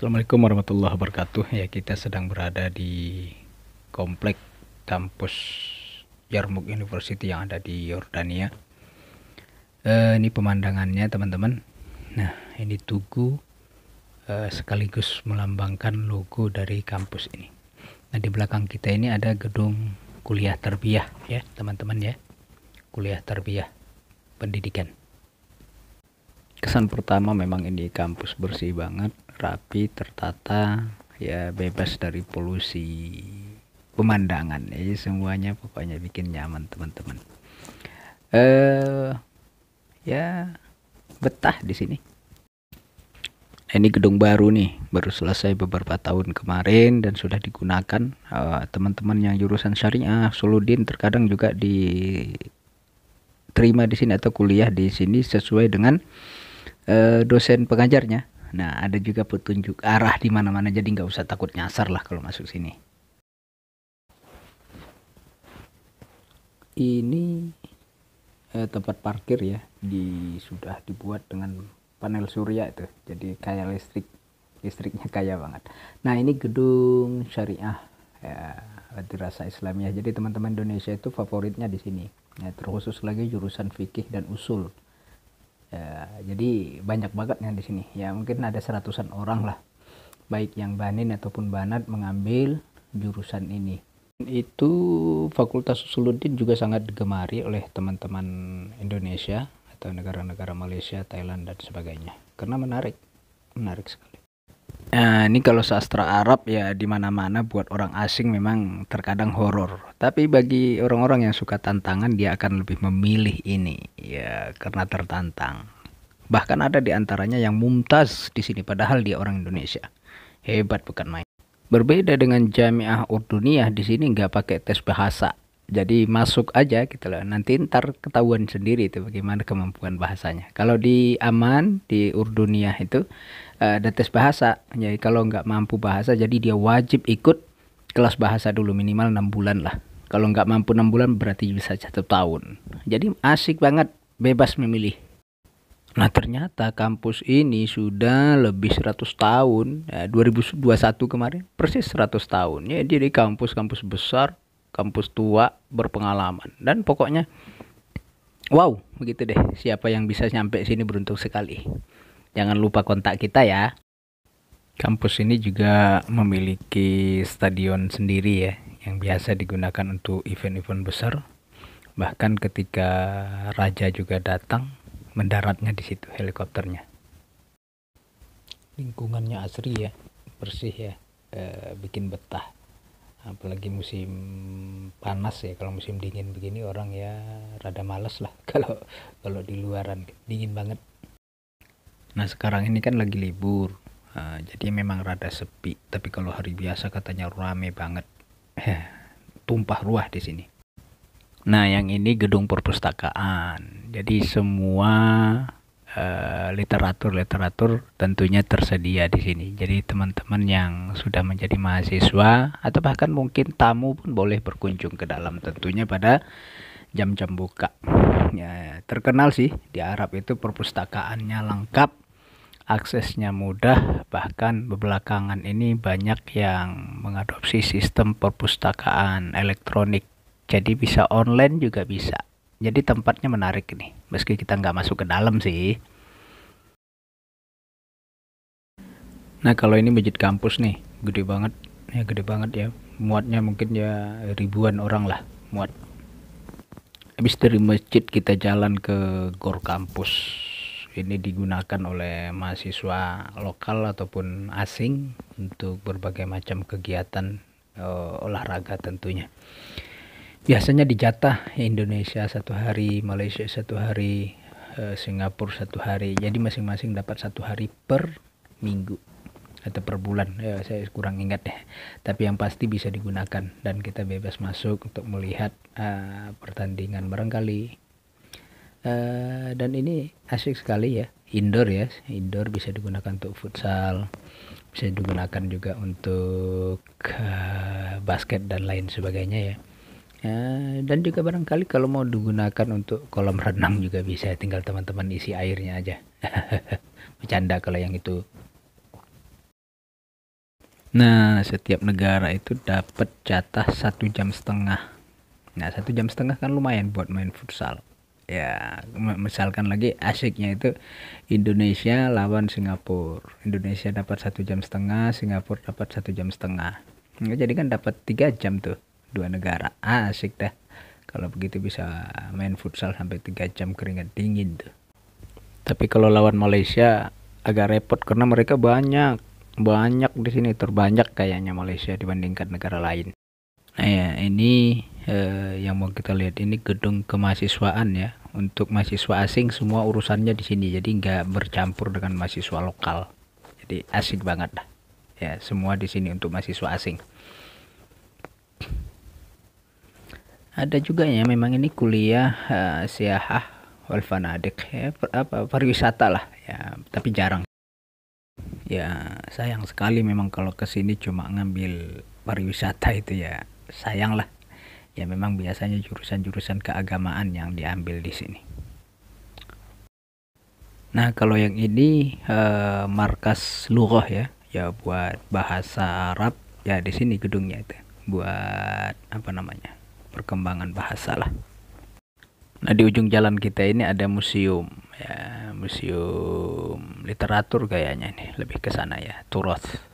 Assalamualaikum warahmatullahi wabarakatuh. Ya, kita sedang berada di komplek kampus Yarmouk University yang ada di Yordania. E, ini pemandangannya, teman-teman. Nah, ini tugu e, sekaligus melambangkan logo dari kampus ini. Nah, di belakang kita ini ada gedung kuliah terbiah ya, teman-teman ya. Kuliah terbiah pendidikan. Kesan pertama memang ini kampus bersih banget rapi tertata ya bebas dari polusi pemandangan ya semuanya pokoknya bikin nyaman teman-teman eh ya betah di sini ini gedung baru nih baru selesai beberapa tahun kemarin dan sudah digunakan eh, teman-teman uh, yang jurusan syariah ah, Suludin terkadang juga diterima di sini atau kuliah di sini sesuai dengan uh, dosen pengajarnya Nah, ada juga petunjuk arah di mana-mana jadi nggak usah takut nyasar lah kalau masuk sini. Ini eh, tempat parkir ya, di sudah dibuat dengan panel surya itu. Jadi kayak listrik, listriknya kaya banget. Nah, ini gedung syariah ya, islam Islamiyah. Jadi teman-teman Indonesia itu favoritnya di sini. Ya, terkhusus lagi jurusan fikih dan usul jadi banyak banget yang di sini ya mungkin ada seratusan orang lah baik yang banin ataupun banat mengambil jurusan ini itu Fakultas Usuluddin juga sangat digemari oleh teman-teman Indonesia atau negara-negara Malaysia, Thailand dan sebagainya karena menarik menarik sekali nah ini kalau sastra Arab ya di mana-mana buat orang asing memang terkadang horor tapi bagi orang-orang yang suka tantangan dia akan lebih memilih ini ya karena tertantang Bahkan ada di antaranya yang mumtaz di sini padahal dia orang Indonesia. Hebat bukan main. Berbeda dengan Jamiah Urduniyah di sini nggak pakai tes bahasa. Jadi masuk aja gitu loh. Nanti ntar ketahuan sendiri itu bagaimana kemampuan bahasanya. Kalau di Aman di Urduniyah itu eh, ada tes bahasa. Jadi kalau nggak mampu bahasa jadi dia wajib ikut kelas bahasa dulu minimal enam bulan lah. Kalau nggak mampu enam bulan berarti bisa satu tahun. Jadi asik banget bebas memilih Nah ternyata kampus ini sudah lebih 100 tahun, ya, 2021 kemarin persis 100 tahun. Ya, jadi kampus-kampus besar, kampus tua, berpengalaman. Dan pokoknya wow, begitu deh. Siapa yang bisa nyampe sini beruntung sekali. Jangan lupa kontak kita ya. Kampus ini juga memiliki stadion sendiri ya, yang biasa digunakan untuk event-event besar. Bahkan ketika raja juga datang, mendaratnya di situ helikopternya lingkungannya asri ya bersih ya e, bikin betah apalagi musim panas ya kalau musim dingin begini orang ya rada males lah kalau kalau di luaran dingin banget nah sekarang ini kan lagi libur uh, jadi memang rada sepi tapi kalau hari biasa katanya rame banget tumpah ruah di sini Nah, yang ini gedung perpustakaan. Jadi semua eh, literatur-literatur uh, tentunya tersedia di sini. Jadi teman-teman yang sudah menjadi mahasiswa atau bahkan mungkin tamu pun boleh berkunjung ke dalam tentunya pada jam-jam buka. Ya, terkenal sih di Arab itu perpustakaannya lengkap, aksesnya mudah, bahkan belakangan ini banyak yang mengadopsi sistem perpustakaan elektronik jadi bisa online juga bisa jadi tempatnya menarik nih meski kita nggak masuk ke dalam sih nah kalau ini masjid kampus nih gede banget ya gede banget ya muatnya mungkin ya ribuan orang lah muat habis dari masjid kita jalan ke gor kampus ini digunakan oleh mahasiswa lokal ataupun asing untuk berbagai macam kegiatan uh, olahraga tentunya biasanya dijatah ya, Indonesia satu hari, Malaysia satu hari, eh, Singapura satu hari. Jadi masing-masing dapat satu hari per minggu atau per bulan. Ya, saya kurang ingat deh. Ya. Tapi yang pasti bisa digunakan dan kita bebas masuk untuk melihat uh, pertandingan barangkali. Uh, dan ini asik sekali ya, indoor ya. Indoor bisa digunakan untuk futsal, bisa digunakan juga untuk uh, basket dan lain sebagainya ya ya, dan juga barangkali kalau mau digunakan untuk kolam renang juga bisa tinggal teman-teman isi airnya aja bercanda kalau yang itu nah setiap negara itu dapat jatah satu jam setengah nah satu jam setengah kan lumayan buat main futsal ya misalkan lagi asiknya itu Indonesia lawan Singapura Indonesia dapat satu jam setengah Singapura dapat satu jam setengah nah, jadi kan dapat tiga jam tuh dua negara asik dah kalau begitu bisa main futsal sampai tiga jam keringat dingin tuh tapi kalau lawan Malaysia agak repot karena mereka banyak banyak di sini terbanyak kayaknya Malaysia dibandingkan negara lain nah ya ini eh, yang mau kita lihat ini gedung kemahasiswaan ya untuk mahasiswa asing semua urusannya di sini jadi nggak bercampur dengan mahasiswa lokal jadi asik banget dah ya semua di sini untuk mahasiswa asing ada juga ya memang ini kuliah uh, siahah walfanadik ya per, apa pariwisata lah ya tapi jarang ya sayang sekali memang kalau kesini cuma ngambil pariwisata itu ya sayang lah ya memang biasanya jurusan-jurusan keagamaan yang diambil di sini nah kalau yang ini uh, markas lughah ya ya buat bahasa Arab ya di sini gedungnya itu buat apa namanya perkembangan bahasa lah. Nah di ujung jalan kita ini ada museum ya museum literatur kayaknya ini lebih ke sana ya Turoth